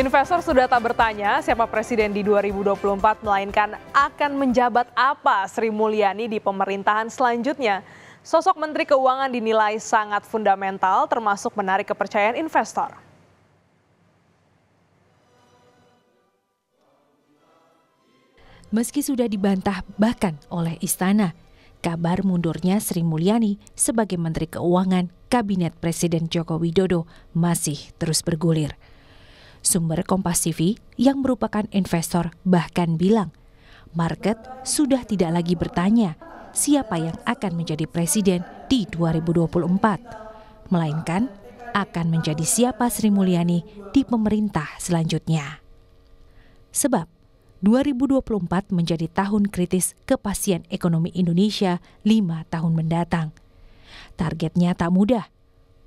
Investor sudah tak bertanya siapa presiden di 2024 melainkan akan menjabat apa Sri Mulyani di pemerintahan selanjutnya. Sosok Menteri Keuangan dinilai sangat fundamental termasuk menarik kepercayaan investor. Meski sudah dibantah bahkan oleh istana, kabar mundurnya Sri Mulyani sebagai Menteri Keuangan Kabinet Presiden Joko Widodo masih terus bergulir. Sumber Kompas TV yang merupakan investor bahkan bilang, market sudah tidak lagi bertanya siapa yang akan menjadi presiden di 2024, melainkan akan menjadi siapa Sri Mulyani di pemerintah selanjutnya. Sebab 2024 menjadi tahun kritis kepastian ekonomi Indonesia lima tahun mendatang. Targetnya tak mudah,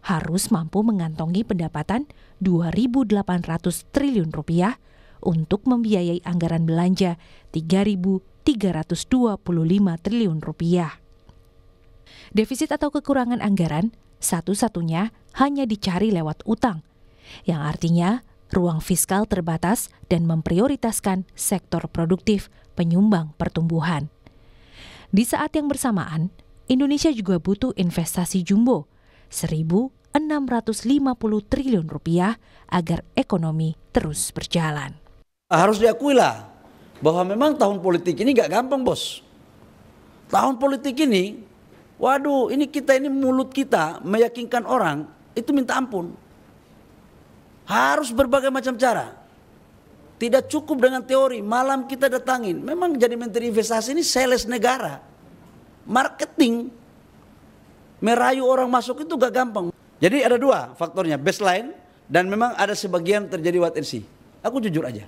harus mampu mengantongi pendapatan 2.800 triliun rupiah untuk membiayai anggaran belanja 3.325 triliun rupiah. Defisit atau kekurangan anggaran satu-satunya hanya dicari lewat utang, yang artinya ruang fiskal terbatas dan memprioritaskan sektor produktif penyumbang pertumbuhan. Di saat yang bersamaan, Indonesia juga butuh investasi jumbo – 1.650 triliun rupiah agar ekonomi terus berjalan. Harus diakui lah bahwa memang tahun politik ini gak gampang bos. Tahun politik ini, waduh ini kita ini mulut kita meyakinkan orang itu minta ampun. Harus berbagai macam cara. Tidak cukup dengan teori, malam kita datangin. Memang jadi menteri investasi ini sales negara. Marketing merayu orang masuk itu gak gampang. Jadi ada dua faktornya, baseline dan memang ada sebagian terjadi what and see. Aku jujur aja,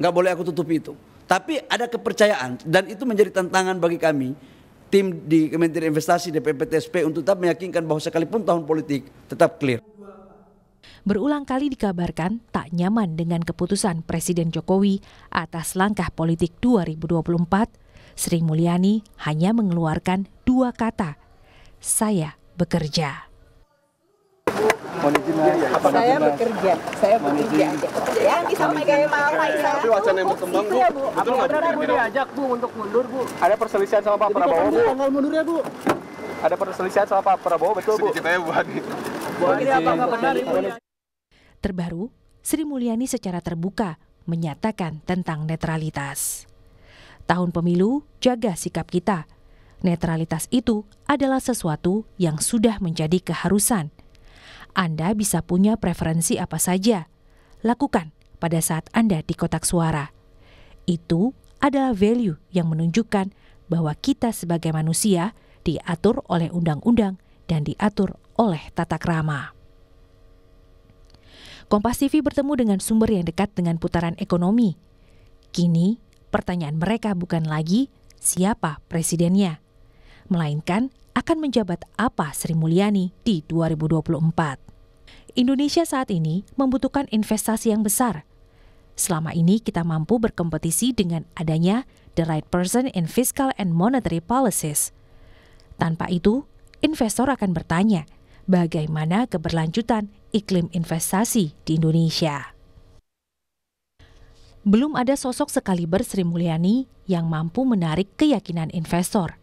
nggak boleh aku tutupi itu. Tapi ada kepercayaan dan itu menjadi tantangan bagi kami tim di Kementerian Investasi DPPTSP untuk tetap meyakinkan bahwa sekalipun tahun politik tetap clear. Berulang kali dikabarkan tak nyaman dengan keputusan Presiden Jokowi atas langkah politik 2024, Sri Mulyani hanya mengeluarkan dua kata saya bekerja. Saya bekerja, saya bekerja. Yang disampaikan Pak Faisal. Tapi wacana yang berkembang, Bu. Betul nggak? Ada Bu diajak, Bu, untuk mundur, Bu. Ada perselisihan sama Pak Prabowo, Bu. Tanggal mundurnya, Bu. Ada perselisihan sama Pak Prabowo, betul, Bu. Sedikit aja, Bu Bu Hadi, apa nggak benar, Ibu? Terbaru, Sri Mulyani secara terbuka menyatakan tentang netralitas. Tahun pemilu, jaga sikap kita, netralitas itu adalah sesuatu yang sudah menjadi keharusan. Anda bisa punya preferensi apa saja. Lakukan pada saat Anda di kotak suara. Itu adalah value yang menunjukkan bahwa kita sebagai manusia diatur oleh undang-undang dan diatur oleh tata krama. Kompas TV bertemu dengan sumber yang dekat dengan putaran ekonomi. Kini, pertanyaan mereka bukan lagi siapa presidennya, melainkan akan menjabat apa Sri Mulyani di 2024. Indonesia saat ini membutuhkan investasi yang besar. Selama ini kita mampu berkompetisi dengan adanya the right person in fiscal and monetary policies. Tanpa itu, investor akan bertanya, bagaimana keberlanjutan iklim investasi di Indonesia? belum ada sosok sekaliber Sri Mulyani yang mampu menarik keyakinan investor.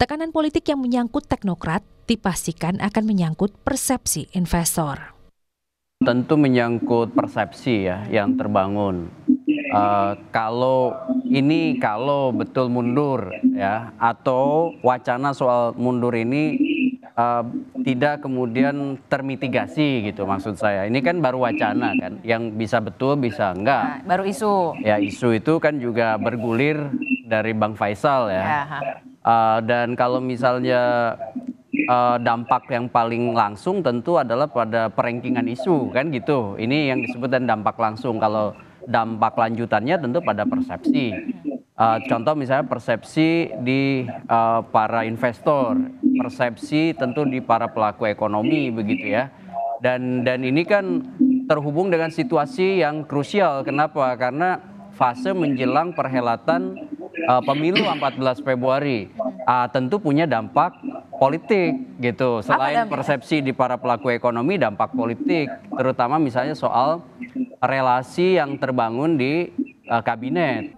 Tekanan politik yang menyangkut teknokrat dipastikan akan menyangkut persepsi investor. Tentu menyangkut persepsi ya yang terbangun. Uh, kalau ini kalau betul mundur ya atau wacana soal mundur ini uh, tidak kemudian termitigasi gitu maksud saya. Ini kan baru wacana kan, yang bisa betul bisa enggak. Nah, baru isu. Ya isu itu kan juga bergulir dari Bang Faisal ya. ya. Uh, dan kalau misalnya uh, dampak yang paling langsung tentu adalah pada perengkingan isu kan gitu. Ini yang disebut dan dampak langsung. Kalau dampak lanjutannya tentu pada persepsi. Uh, contoh misalnya persepsi di uh, para investor, persepsi tentu di para pelaku ekonomi begitu ya. Dan dan ini kan terhubung dengan situasi yang krusial. Kenapa? Karena fase menjelang perhelatan uh, pemilu 14 Februari uh, tentu punya dampak politik gitu. Selain persepsi di para pelaku ekonomi, dampak politik, terutama misalnya soal relasi yang terbangun di uh, kabinet.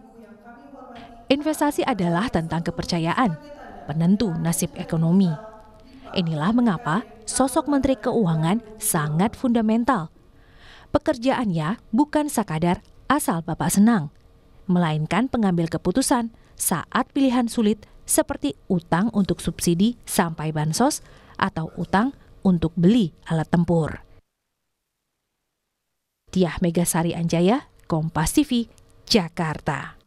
Investasi adalah tentang kepercayaan, penentu nasib ekonomi. Inilah mengapa sosok Menteri Keuangan sangat fundamental. Pekerjaannya bukan sekadar asal Bapak senang, melainkan pengambil keputusan saat pilihan sulit seperti utang untuk subsidi sampai bansos atau utang untuk beli alat tempur. Tiah Megasari Anjaya, Kompas TV, Jakarta.